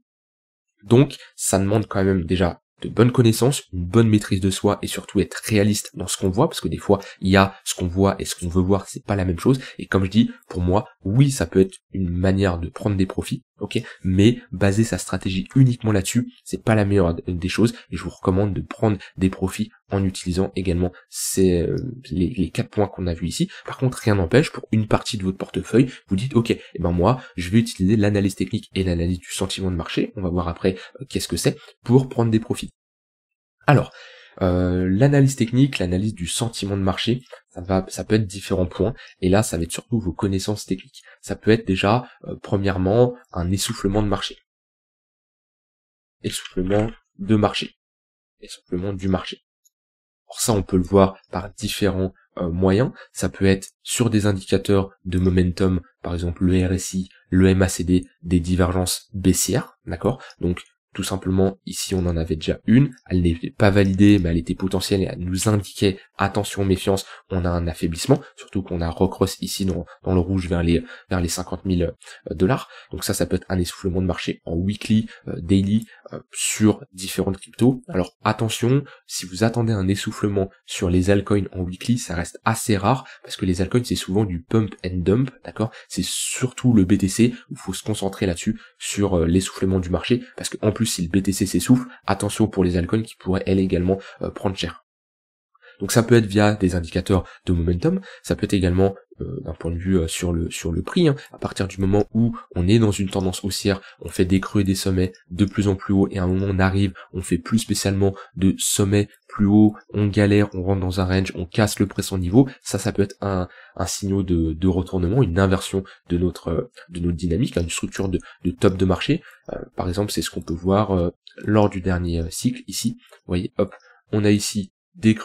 Donc, ça demande quand même déjà de bonnes connaissances, une bonne maîtrise de soi et surtout être réaliste dans ce qu'on voit parce que des fois il y a ce qu'on voit et ce qu'on veut voir c'est pas la même chose et comme je dis pour moi oui ça peut être une manière de prendre des profits ok mais baser sa stratégie uniquement là-dessus c'est pas la meilleure des choses et je vous recommande de prendre des profits en utilisant également ces, euh, les, quatre points qu'on a vus ici. Par contre, rien n'empêche, pour une partie de votre portefeuille, vous dites, ok, eh ben moi, je vais utiliser l'analyse technique et l'analyse du sentiment de marché, on va voir après euh, qu'est-ce que c'est, pour prendre des profits. Alors, euh, l'analyse technique, l'analyse du sentiment de marché, ça, va, ça peut être différents points, et là, ça va être surtout vos connaissances techniques. Ça peut être déjà, premièrement, un essoufflement de marché. Essoufflement de marché. Essoufflement du marché. Alors ça, on peut le voir par différents euh, moyens. Ça peut être sur des indicateurs de momentum, par exemple le RSI, le MACD, des divergences baissières, d'accord Donc tout simplement, ici on en avait déjà une, elle n'était pas validée, mais elle était potentielle et elle nous indiquait attention, méfiance, on a un affaiblissement, surtout qu'on a recross ici dans, dans, le rouge vers les, vers les 50 000 euh, dollars. Donc ça, ça peut être un essoufflement de marché en weekly, euh, daily, euh, sur différentes cryptos. Alors attention, si vous attendez un essoufflement sur les altcoins en weekly, ça reste assez rare parce que les altcoins c'est souvent du pump and dump, d'accord C'est surtout le BTC où il faut se concentrer là-dessus sur l'essoufflement du marché parce qu'en plus si le BTC s'essouffle, attention pour les alcools qui pourraient elles également euh, prendre cher. Donc ça peut être via des indicateurs de momentum, ça peut être également euh, d'un point de vue euh, sur le sur le prix. Hein. À partir du moment où on est dans une tendance haussière, on fait des creux et des sommets de plus en plus haut, et à un moment on arrive, on fait plus spécialement de sommets plus haut, on galère, on rentre dans un range, on casse le pressant niveau, ça ça peut être un, un signal de, de, retournement, une inversion de notre euh, de notre dynamique, hein, une structure de, de top de marché. par exemple, c'est ce qu'on peut voir lors du dernier cycle ici. Vous voyez, hop, on a ici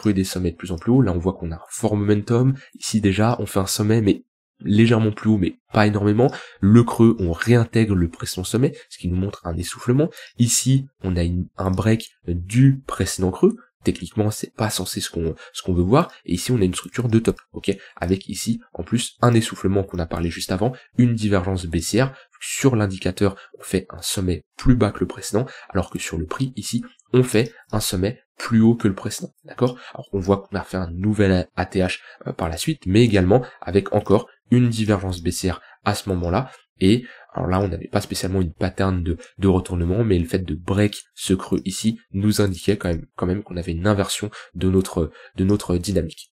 et des sommets de plus en plus haut. Là, on voit qu'on a un fort momentum. Ici, déjà, on fait un sommet, mais légèrement plus haut, mais pas énormément. Le creux, on réintègre le précédent sommet, ce qui nous montre un essoufflement. Ici, on a un break du précédent creux. Techniquement, c'est pas censé ce qu'on ce qu'on veut voir. Et ici, on a une structure de top, ok Avec ici, en plus, un essoufflement qu'on a parlé juste avant, une divergence baissière. Sur l'indicateur, on fait un sommet plus bas que le précédent, alors que sur le prix, ici, on fait un sommet plus haut que le précédent, d'accord Alors on voit qu'on a fait un nouvel ATH euh, par la suite, mais également avec encore une divergence baissière à ce moment-là, et alors là, on n'avait pas spécialement une pattern de, de, retournement, mais le fait de break ce creux ici nous indiquait quand même quand même qu'on avait une inversion de notre de notre dynamique.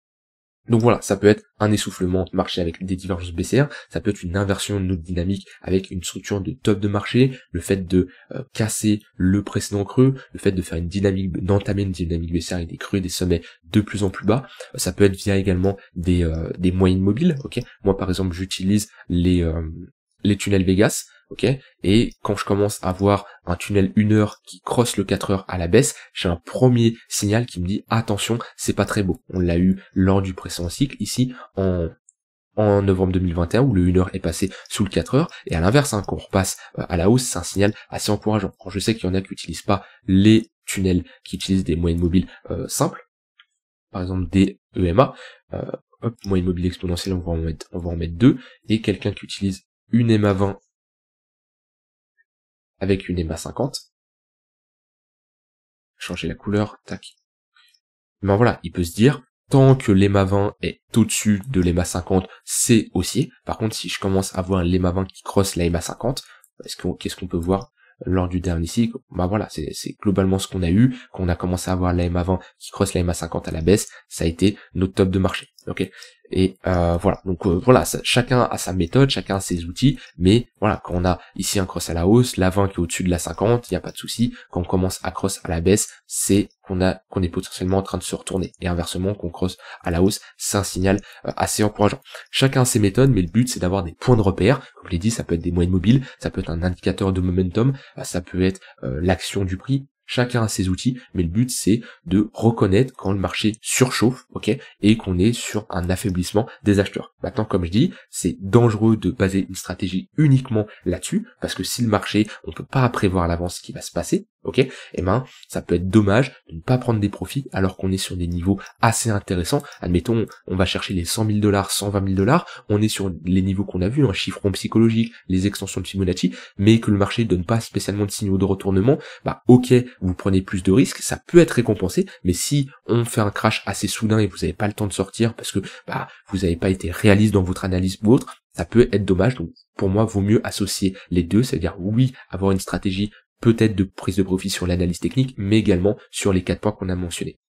Donc voilà, ça peut être un essoufflement de marché avec des divergences baissières, ça peut être une inversion de notre dynamique avec une structure de top de marché, le fait de euh, casser le précédent creux, le fait de faire une dynamique, d'entamer une dynamique baissière avec des creux et des sommets de plus en plus bas. Euh, ça peut être via également des, euh, moyennes mobiles, ok Moi par exemple j'utilise les, les tunnels Vegas, ok Et quand je commence à voir un tunnel 1 heure qui crosse le 4 heures à la baisse, j'ai un premier signal qui me dit attention, c'est pas très beau. On l'a eu lors du précédent cycle, ici en en novembre 2021 où le 1h est passé sous le 4h et à l'inverse hein, quand on repasse euh, à la hausse c'est un signal assez encourageant je sais qu'il y en a qui n'utilisent pas les tunnels qui utilisent des moyennes mobiles euh, simples par exemple des EMA euh, moyenne mobile exponentielle on va en mettre deux et quelqu'un qui utilise une EMA 20 avec une EMA 50. Changer la couleur, tac. Mais ben voilà, il peut se dire, tant que l'EMA 20 est au-dessus de l'EMA 50, c'est haussier. Par contre, si je commence à voir l'EMA 20 qui crosse la EMA 50, qu'est-ce qu'on peut voir lors du dernier cycle, bah voilà, c'est globalement ce qu'on a eu, qu'on a commencé à voir la 20 qui crosse la ma 50 à la baisse, ça a été notre top de marché. ok et euh, voilà, donc euh, voilà, chacun a sa méthode, chacun ses outils, mais voilà, quand on a ici un cross à la hausse, la 20 qui est au-dessus de la 50, il n'y a pas de souci. Quand on commence à cross à la baisse, c'est qu'on a qu'on est potentiellement en train de se retourner. Et inversement, qu'on cross à la hausse, c'est un signal euh, assez encourageant. Chacun a ses méthodes, mais le but c'est d'avoir des points de repère. Comme je l'ai dit, ça peut être des moyennes mobiles, ça peut être un indicateur de momentum, ça peut être l'action du prix, Chacun a ses outils, mais le but c'est de reconnaître quand le marché surchauffe, ok, et qu'on est sur un affaiblissement des acheteurs. Maintenant, comme je dis, c'est dangereux de baser une stratégie uniquement là-dessus, parce que si le marché, on peut pas prévoir à l'avance ce qui va se passer, ok et eh ben, ça peut être dommage de ne pas prendre des profits alors qu'on est sur des niveaux assez intéressants. Admettons, on va chercher les 100 000 dollars, 120 000 dollars. On est sur les niveaux qu'on a vus, un chiffre chiffron psychologique, les extensions de Fibonacci, mais que le marché ne donne pas spécialement de signaux de retournement. Bah, ok, vous prenez plus de risques, ça peut être récompensé, mais si on fait un crash assez soudain et vous n'avez pas le temps de sortir parce que bah vous n'avez pas été réaliste dans votre analyse ou autre, ça peut être dommage. Donc pour moi, vaut mieux associer les deux, c'est-à-dire oui, avoir une stratégie peut-être de prise de profit sur l'analyse technique, mais également sur les quatre points qu'on a mentionnés.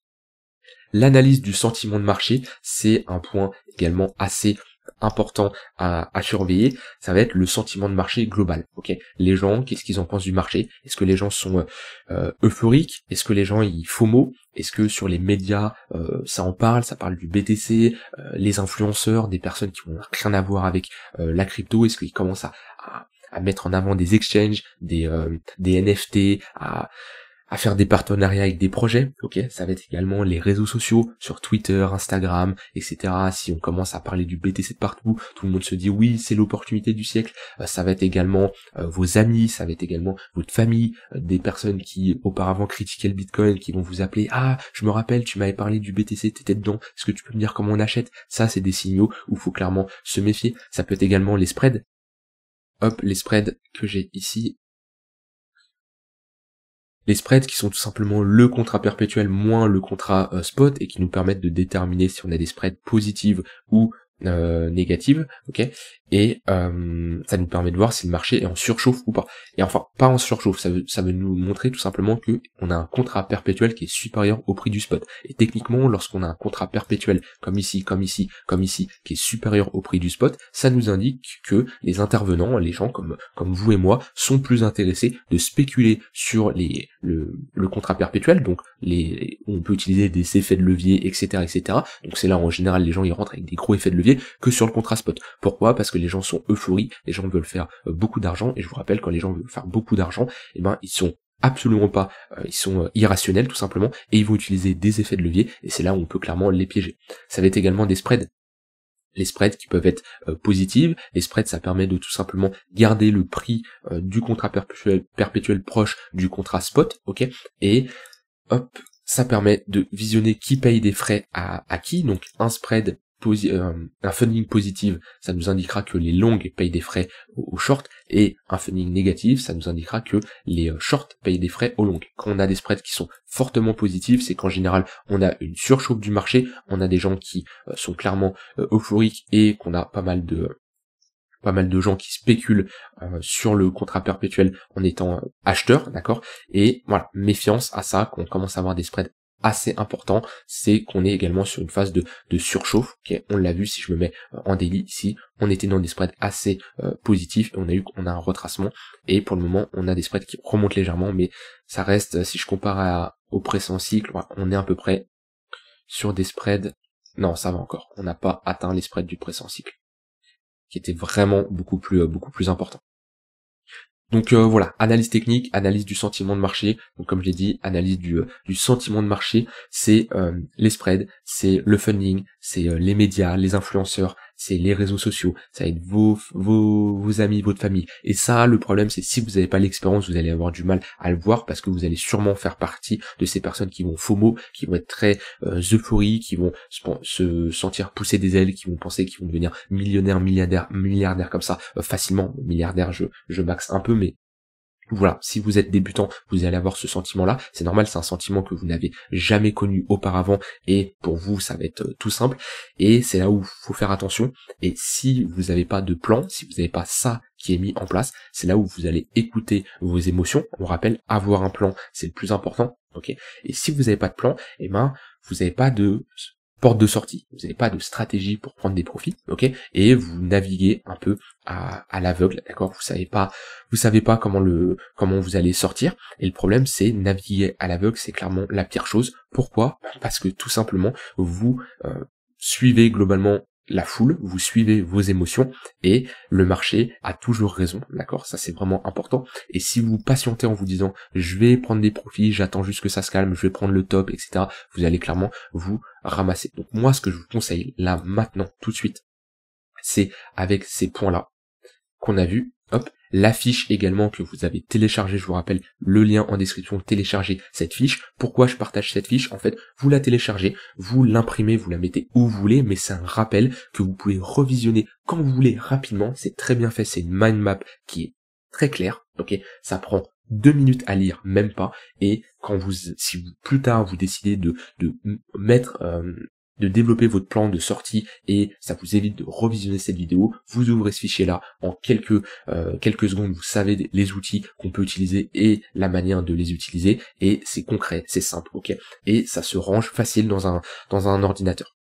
L'analyse du sentiment de marché, c'est un point également assez important à, surveiller, ça va être le sentiment de marché global. Ok, les gens, qu'est-ce qu'ils en pensent du marché Est-ce que les gens sont euh, euh, euphoriques Est-ce que les gens ils FOMO Est-ce que sur les médias euh, ça en parle Ça parle du BTC, les influenceurs, des personnes qui n'ont rien à voir avec la crypto Est-ce qu'ils commencent à, à mettre en avant des exchanges, des, euh, NFT, à, faire des partenariats avec des projets, ok Ça va être également les réseaux sociaux, sur Twitter, Instagram, etc. Si on commence à parler du BTC partout, tout le monde se dit oui, c'est l'opportunité du siècle. Euh, ça va être également euh, vos amis, ça va être également votre famille, des personnes qui auparavant critiquaient le Bitcoin, qui vont vous appeler ah, je me rappelle, tu m'avais parlé du BTC, t'étais dedans. Est-ce que tu peux me dire comment on achète Ça, c'est des signaux où il faut clairement se méfier. Ça peut être également les spreads, hop, les spreads que j'ai ici. Les spreads qui sont tout simplement le contrat perpétuel moins le contrat euh, spot et qui nous permettent de déterminer si on a des spreads positives ou euh, négative, ok, et euh, ça nous permet de voir si le marché est en surchauffe ou pas. Et enfin, pas en surchauffe, ça veut, ça veut nous montrer tout simplement que on a un contrat perpétuel qui est supérieur au prix du spot. Et techniquement, lorsqu'on a un contrat perpétuel comme ici, comme ici, comme ici, qui est supérieur au prix du spot, ça nous indique que les intervenants, les gens comme comme vous et moi, sont plus intéressés de spéculer sur les le, contrat perpétuel. Donc, les on peut utiliser des effets de levier, etc., etc. Donc c'est là en général les gens ils rentrent avec des gros effets de levier que sur le contrat spot. Pourquoi Parce que les gens sont euphoris, les gens veulent faire euh, beaucoup d'argent, et je vous rappelle, quand les gens veulent faire beaucoup d'argent, eh ben ils sont absolument pas, euh, ils sont euh, irrationnels tout simplement, et ils vont utiliser des effets de levier, et c'est là où on peut clairement les piéger. Ça va être également des spreads les spreads qui peuvent être positives. Les spreads, ça permet de tout simplement garder le prix du contrat perpétuel, proche du contrat spot, ok Et hop, ça permet de visionner qui paye des frais à, à qui. Donc un spread euh, un funding positif, ça nous indiquera que les longues payent des frais aux shorts et un funding négatif, ça nous indiquera que les euh, shorts payent des frais aux longs. Quand on a des spreads qui sont fortement positifs, c'est qu'en général on a une surchauffe du marché, on a des gens qui euh, sont clairement euphoriques et qu'on a pas mal de pas mal de gens qui spéculent sur le contrat perpétuel en étant acheteurs, acheteur, d'accord Et voilà, méfiance à ça, qu'on commence à avoir des spreads assez important, c'est qu'on est également sur une phase de, surchauffe. on l'a vu si je me mets euh, en délit ici, on était dans des spreads assez euh, positifs et on a eu qu'on a un retracement et pour le moment on a des spreads qui remontent légèrement mais ça reste si je compare à, au précédent cycle, on est à peu près sur des spreads non, ça va encore. On n'a pas atteint les spreads du précédent cycle qui était vraiment beaucoup plus euh, beaucoup plus important. Donc euh, voilà, analyse technique, analyse du sentiment de marché. Donc comme je l'ai dit, analyse du, euh, sentiment de marché, c'est euh, les spreads, c'est le funding, c'est les médias, les influenceurs, c'est les réseaux sociaux, ça va être vos, vos, amis, votre famille. Et ça, le problème, c'est si vous n'avez pas l'expérience, vous allez avoir du mal à le voir parce que vous allez sûrement faire partie de ces personnes qui vont FOMO, qui vont être très euh, qui vont se, sentir pousser des ailes, qui vont penser qu'ils vont devenir millionnaires, milliardaires, milliardaires comme ça euh, facilement. Milliardaire, je, je max un peu, mais voilà, si vous êtes débutant, vous allez avoir ce sentiment-là. C'est normal, c'est un sentiment que vous n'avez jamais connu auparavant et pour vous, ça va être euh, tout simple. Et c'est là où il faut faire attention. Et si vous n'avez pas de plan, si vous n'avez pas ça qui est mis en place, c'est là où vous allez écouter vos émotions. On rappelle, avoir un plan, c'est le plus important. ok et si vous n'avez pas de plan, eh ben, vous n'avez pas de porte de sortie. Vous n'avez pas de stratégie pour prendre des profits, ok Et vous naviguez un peu à, l'aveugle, d'accord Vous savez pas, vous savez pas comment le comment vous allez sortir. Et le problème, c'est naviguer à l'aveugle, c'est clairement la pire chose. Pourquoi Parce que tout simplement, vous euh, suivez globalement la foule, vous suivez vos émotions et le marché a toujours raison, d'accord Ça c'est vraiment important. Et si vous patientez en vous disant je vais prendre des profits, j'attends juste que ça se calme, je vais prendre le top, etc., vous allez clairement vous ramasser. Donc moi ce que je vous conseille là maintenant, tout de suite, c'est avec ces points-là qu'on a vu, hop, la fiche également que vous avez téléchargée, je vous rappelle le lien en description, téléchargez cette fiche. Pourquoi je partage cette fiche En fait, vous la téléchargez, vous l'imprimez, vous la mettez où vous voulez, mais c'est un rappel que vous pouvez revisionner quand vous voulez rapidement, c'est très bien fait, c'est une mind map qui est très claire, ok Ça prend deux minutes à lire, même pas. Et quand vous, si vous, plus tard vous décidez de, de mettre euh, de développer votre plan de sortie et ça vous évite de revisionner cette vidéo. Vous ouvrez ce fichier là en quelques euh, quelques secondes, vous savez les outils qu'on peut utiliser et la manière de les utiliser et c'est concret, c'est simple, ok Et ça se range facile dans un dans un ordinateur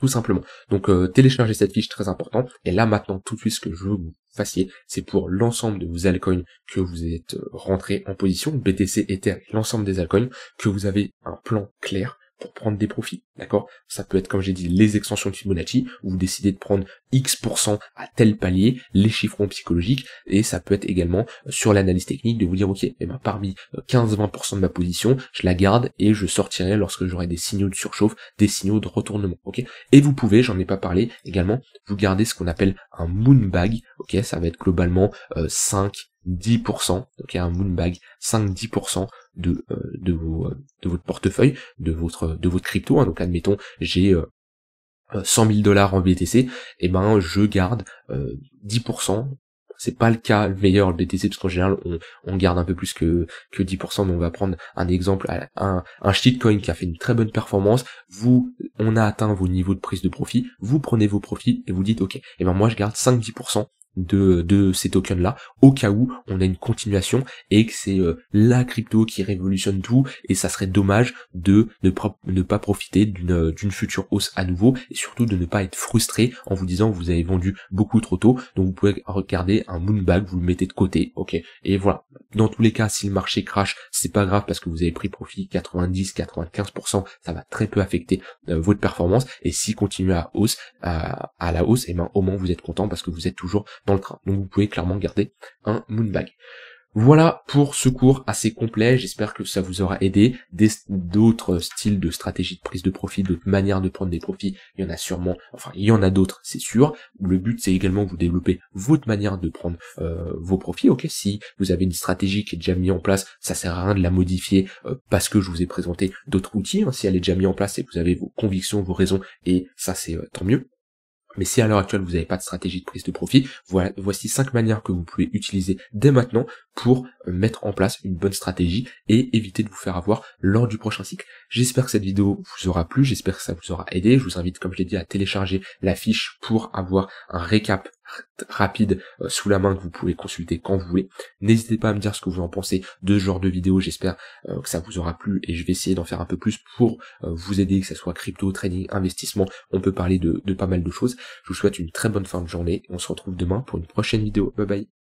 tout simplement. Donc euh, téléchargez cette fiche très important. Et là maintenant, tout de suite, ce que je veux vous fassiez, c'est pour l'ensemble de vos altcoins que vous êtes euh, rentré en position, BTC, Ether, l'ensemble des altcoins, que vous avez un plan clair pour prendre des profits, d'accord Ça peut être, comme j'ai dit, les extensions de Fibonacci, où vous décidez de prendre X% à tel palier, les chiffrons psychologiques, et ça peut être également euh, sur l'analyse technique de vous dire, ok, et eh ben, parmi 15-20% euh, de ma position, je la garde et je sortirai lorsque j'aurai des signaux de surchauffe, des signaux de retournement, ok Et vous pouvez, j'en ai pas parlé, également, vous gardez ce qu'on appelle un moon bag, ok Ça va être globalement 5, euh, 10%, donc il y a un moonbag, 5-10% de, euh, de, euh, de votre portefeuille, de votre, de votre crypto. Hein, donc admettons, j'ai 100 euh, 000 dollars en BTC, et eh ben je garde 10%. C'est pas le cas le meilleur le BTC parce qu'en général on, on, garde un peu plus que, que 10%, mais on va prendre un exemple, un, un shitcoin qui a fait une très bonne performance, vous on a atteint vos niveaux de prise de profit, vous prenez vos profits et vous dites ok, et eh ben moi je garde 5-10% de, de ces tokens-là, au cas où on a une continuation et que c'est euh, la crypto qui révolutionne tout, et ça serait dommage de ne, ne pas profiter euh, d'une future hausse à nouveau, et surtout de ne pas être frustré en vous disant vous avez vendu beaucoup trop tôt, donc vous pouvez regarder un moonbag, vous le mettez de côté, ok, et voilà. Dans tous les cas, si le marché crash, c'est pas grave parce que vous avez pris profit 90-95%, ça va très peu affecter euh, votre performance, et si continue à hausse, à, à la hausse, et eh ben au moins vous êtes content parce que vous êtes toujours train. Donc vous pouvez clairement garder un moonbag. Voilà pour ce cours assez complet, j'espère que ça vous aura aidé. D'autres styles de stratégie de prise de profit, d'autres manières de prendre des profits, il y en a sûrement, enfin il y en a d'autres, c'est sûr. Le but c'est également que vous développez votre manière de prendre euh, vos profits. Ok, si vous avez une stratégie qui est déjà mise en place, ça sert à rien de la modifier euh, parce que je vous ai présenté d'autres outils. Hein. Si elle est déjà mise en place et que vous avez vos convictions, vos raisons, et ça c'est euh, tant mieux. Mais si à l'heure actuelle vous n'avez pas de stratégie de prise de profit, voici cinq manières que vous pouvez utiliser dès maintenant pour euh, mettre en place une bonne stratégie et éviter de vous faire avoir lors du prochain cycle. J'espère que cette vidéo vous aura plu, j'espère que ça vous aura aidé. Je vous invite, comme je l'ai dit, à télécharger la fiche pour avoir un récap rapide euh, sous la main que vous pouvez consulter quand vous voulez. N'hésitez pas à me dire ce que vous en pensez de ce genre de vidéos j'espère euh, que ça vous aura plu et je vais essayer d'en faire un peu plus pour euh, vous aider, que ce soit crypto, trading, investissement, on peut parler de, de pas mal de choses. Je vous souhaite une très bonne fin de journée, on se retrouve demain pour une prochaine vidéo. Bye bye